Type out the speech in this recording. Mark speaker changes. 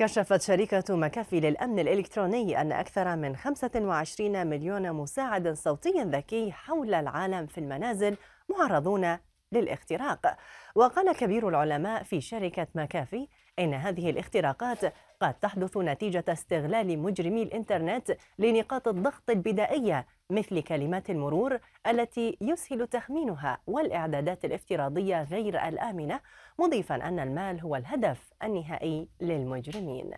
Speaker 1: كشفت شركة مكافي للأمن الإلكتروني أن أكثر من 25 مليون مساعد صوتي ذكي حول العالم في المنازل معرضون للاختراق وقال كبير العلماء في شركة مكافي إن هذه الاختراقات قد تحدث نتيجة استغلال مجرمي الإنترنت لنقاط الضغط البدائية مثل كلمات المرور التي يسهل تخمينها والاعدادات الافتراضيه غير الامنه مضيفا ان المال هو الهدف النهائي للمجرمين